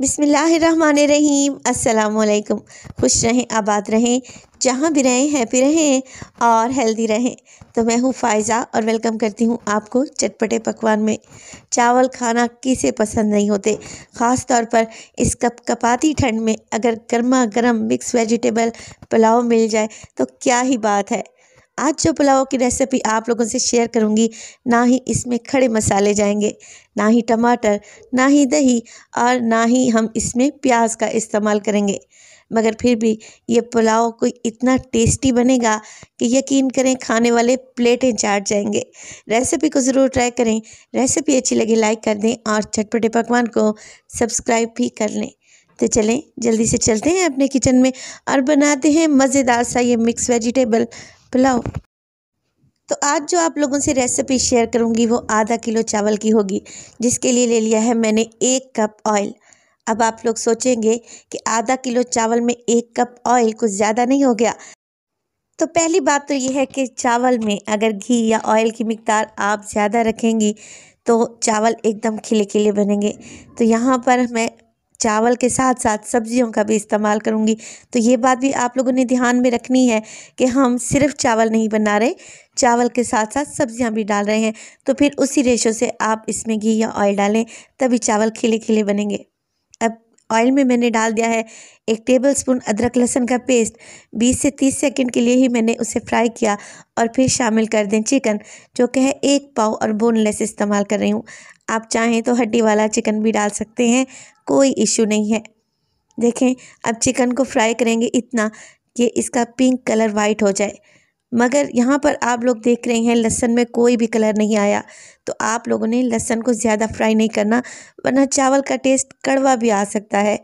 बिसमीम अल्लाम खुश रहें आबाद रहें जहाँ भी रहें हैप्पी रहें और हेल्दी रहें तो मैं हूँ फ़ायज़ा और वेलकम करती हूँ आपको चटपटे पकवान में चावल खाना किसे पसंद नहीं होते ख़ास तौर पर इस कप कपाती ठंड में अगर गर्मा गर्म मिक्स वेजिटेबल पुलाव मिल जाए तो क्या ही बात है आज जो पुलाव की रेसिपी आप लोगों से शेयर करूंगी ना ही इसमें खड़े मसाले जाएंगे ना ही टमाटर ना ही दही और ना ही हम इसमें प्याज का इस्तेमाल करेंगे मगर फिर भी ये पुलाव कोई इतना टेस्टी बनेगा कि यकीन करें खाने वाले प्लेटें चाट जाएंगे रेसिपी को ज़रूर ट्राई करें रेसिपी अच्छी लगी लाइक कर दें और चटपटे पकवान को सब्सक्राइब भी कर लें तो चलें जल्दी से चलते हैं अपने किचन में और बनाते हैं मज़ेदार सा ये मिक्स वेजिटेबल पुलाव तो आज जो आप लोगों से रेसिपी शेयर करूंगी वो आधा किलो चावल की होगी जिसके लिए ले लिया है मैंने एक कप ऑयल अब आप लोग सोचेंगे कि आधा किलो चावल में एक कप ऑयल कुछ ज़्यादा नहीं हो गया तो पहली बात तो ये है कि चावल में अगर घी या ऑयल की मकदार आप ज़्यादा रखेंगी तो चावल एकदम खिले खिले बनेंगे तो यहाँ पर मैं चावल के साथ साथ सब्जियों का भी इस्तेमाल करूँगी तो ये बात भी आप लोगों ने ध्यान में रखनी है कि हम सिर्फ चावल नहीं बना रहे चावल के साथ साथ सब्जियां भी डाल रहे हैं तो फिर उसी रेशो से आप इसमें घी या ऑयल डालें तभी चावल खिले खिले बनेंगे अब ऑयल में मैंने डाल दिया है एक टेबल स्पून अदरक लहसुन का पेस्ट बीस से तीस सेकेंड के लिए ही मैंने उसे फ्राई किया और फिर शामिल कर दें चिकन जो कि है एक पाव और बोनलेस इस्तेमाल कर रही हूँ आप चाहें तो हड्डी वाला चिकन भी डाल सकते हैं कोई इशू नहीं है देखें अब चिकन को फ्राई करेंगे इतना कि इसका पिंक कलर वाइट हो जाए मगर यहाँ पर आप लोग देख रहे हैं लहसन में कोई भी कलर नहीं आया तो आप लोगों ने लहसन को ज़्यादा फ्राई नहीं करना वरना चावल का टेस्ट कड़वा भी आ सकता है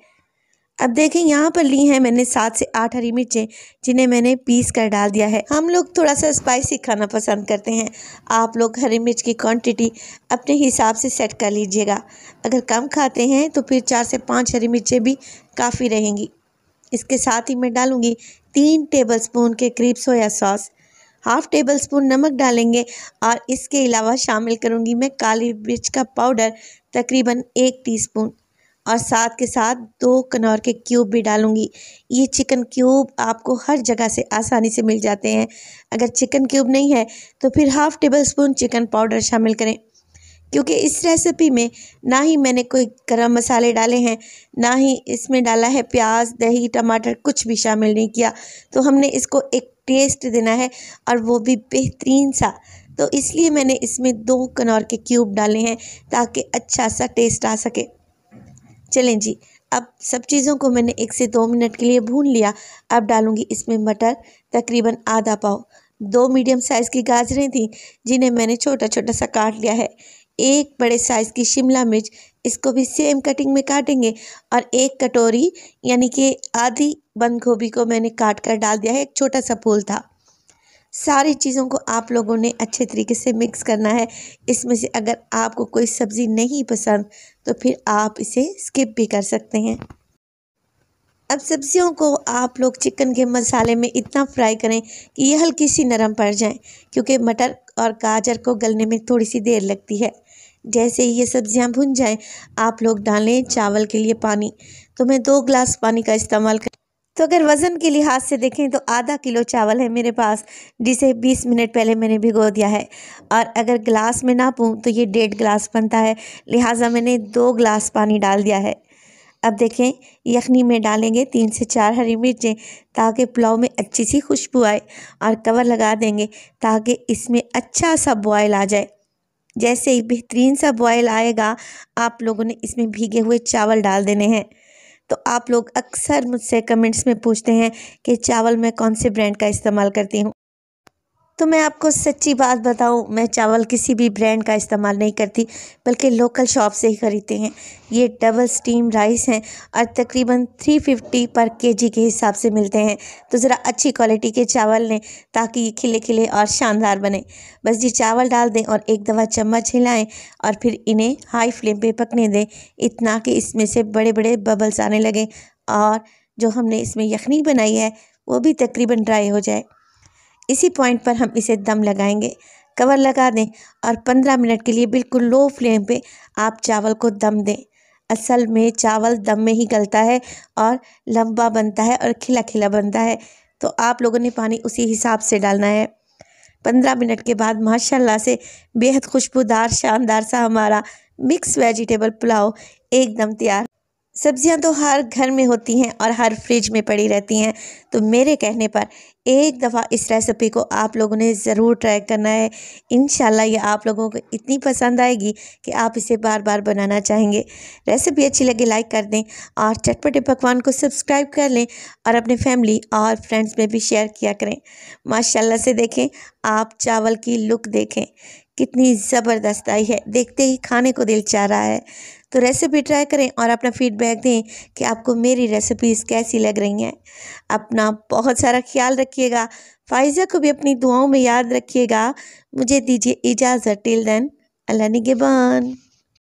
अब देखें यहाँ पर ली हैं मैंने सात से आठ हरी मिर्चें जिन्हें मैंने पीस कर डाल दिया है हम लोग थोड़ा सा स्पाइसी खाना पसंद करते हैं आप लोग हरी मिर्च की क्वांटिटी अपने हिसाब से सेट कर लीजिएगा अगर कम खाते हैं तो फिर चार से पाँच हरी मिर्चें भी काफ़ी रहेंगी इसके साथ ही मैं डालूँगी तीन टेबल स्पून के करीब soya sauce half tablespoon नमक डालेंगे और इसके अलावा शामिल करूँगी मैं काली मिर्च का पाउडर तकरीबन एक टीस्पून और साथ के साथ दो कनौर के क्यूब भी डालूंगी ये चिकन क्यूब आपको हर जगह से आसानी से मिल जाते हैं अगर चिकन क्यूब नहीं है तो फिर half tablespoon chicken powder शामिल करें क्योंकि इस रेसिपी में ना ही मैंने कोई गरम मसाले डाले हैं ना ही इसमें डाला है प्याज दही टमाटर कुछ भी शामिल नहीं किया तो हमने इसको एक टेस्ट देना है और वो भी बेहतरीन सा तो इसलिए मैंने इसमें दो कनौर के क्यूब डाले हैं ताकि अच्छा सा टेस्ट आ सके चलें जी अब सब चीज़ों को मैंने एक से दो मिनट के लिए भून लिया अब डालूंगी इसमें मटर तकरीबन आधा पाव दो मीडियम साइज़ की गाजरें थी जिन्हें मैंने छोटा छोटा सा काट लिया है एक बड़े साइज़ की शिमला मिर्च इसको भी सेम कटिंग में काटेंगे और एक कटोरी यानी कि आधी बंद गोभी को मैंने काट कर डाल दिया है एक छोटा सा फूल था सारी चीज़ों को आप लोगों ने अच्छे तरीके से मिक्स करना है इसमें से अगर आपको कोई सब्ज़ी नहीं पसंद तो फिर आप इसे स्किप भी कर सकते हैं अब सब्जियों को आप लोग चिकन के मसाले में इतना फ्राई करें कि ये हल्की सी नरम पड़ जाए क्योंकि मटर और गाजर को गलने में थोड़ी सी देर लगती है जैसे ही ये सब्ज़ियाँ भुन जाएं आप लोग डालें चावल के लिए पानी तो मैं दो ग्लास पानी का इस्तेमाल कर तो अगर वज़न के लिहाज से देखें तो आधा किलो चावल है मेरे पास जिसे 20 मिनट पहले मैंने भिगो दिया है और अगर गिलास में ना पूँ तो ये डेढ़ गिलास बनता है लिहाजा मैंने दो गिलास पानी डाल दिया है अब देखें यखनी में डालेंगे तीन से चार हरी मिर्चें ताकि पुलाव में अच्छी सी खुशबू आए और कवर लगा देंगे ताकि इसमें अच्छा सा बॉयल आ जाए जैसे ही बेहतरीन सा बॉयल आएगा आप लोगों ने इसमें भीगे हुए चावल डाल देने हैं तो आप लोग अक्सर मुझसे कमेंट्स में पूछते हैं कि चावल मैं कौन से ब्रांड का इस्तेमाल करती हूँ तो मैं आपको सच्ची बात बताऊं मैं चावल किसी भी ब्रांड का इस्तेमाल नहीं करती बल्कि लोकल शॉप से ही ख़रीदते हैं ये डबल स्टीम राइस हैं और तकरीबन 350 पर केजी के हिसाब से मिलते हैं तो ज़रा अच्छी क्वालिटी के चावल लें ताकि ये खिले खिले और शानदार बने बस ये चावल डाल दें और एक दवा चम्मच हिलाएँ और फिर इन्हें हाई फ्लेम पर पकने दें इतना कि इसमें से बड़े बड़े बबल्स आने लगें और जो हमने इसमें यखनी बनाई है वो भी तकरीबन ड्राई हो जाए इसी पॉइंट पर हम इसे दम लगाएंगे कवर लगा दें और 15 मिनट के लिए बिल्कुल लो फ्लेम पे आप चावल को दम दें असल में चावल दम में ही गलता है और लंबा बनता है और खिला खिला बनता है तो आप लोगों ने पानी उसी हिसाब से डालना है पंद्रह मिनट के बाद माशाल्लाह से बेहद खुशबूदार शानदार सा हमारा मिक्स वेजिटेबल पुलाव एकदम तैयार सब्जियां तो हर घर में होती हैं और हर फ्रिज में पड़ी रहती हैं तो मेरे कहने पर एक दफ़ा इस रेसिपी को आप लोगों ने ज़रूर ट्राई करना है इन ये आप लोगों को इतनी पसंद आएगी कि आप इसे बार बार बनाना चाहेंगे रेसिपी अच्छी लगे लाइक कर दें और चटपटे पकवान को सब्सक्राइब कर लें और अपने फैमिली और फ्रेंड्स में भी शेयर किया करें माशाला से देखें आप चावल की लुक देखें कितनी ज़बरदस्त आई है देखते ही खाने को दिल चाह रहा है तो रेसिपी ट्राई करें और अपना फीडबैक दें कि आपको मेरी रेसिपीज़ कैसी लग रही हैं अपना बहुत सारा ख्याल रखिएगा फाइजा को भी अपनी दुआओं में याद रखिएगा मुझे दीजिए इजाज़त टिल देन अल्लाह निगेबान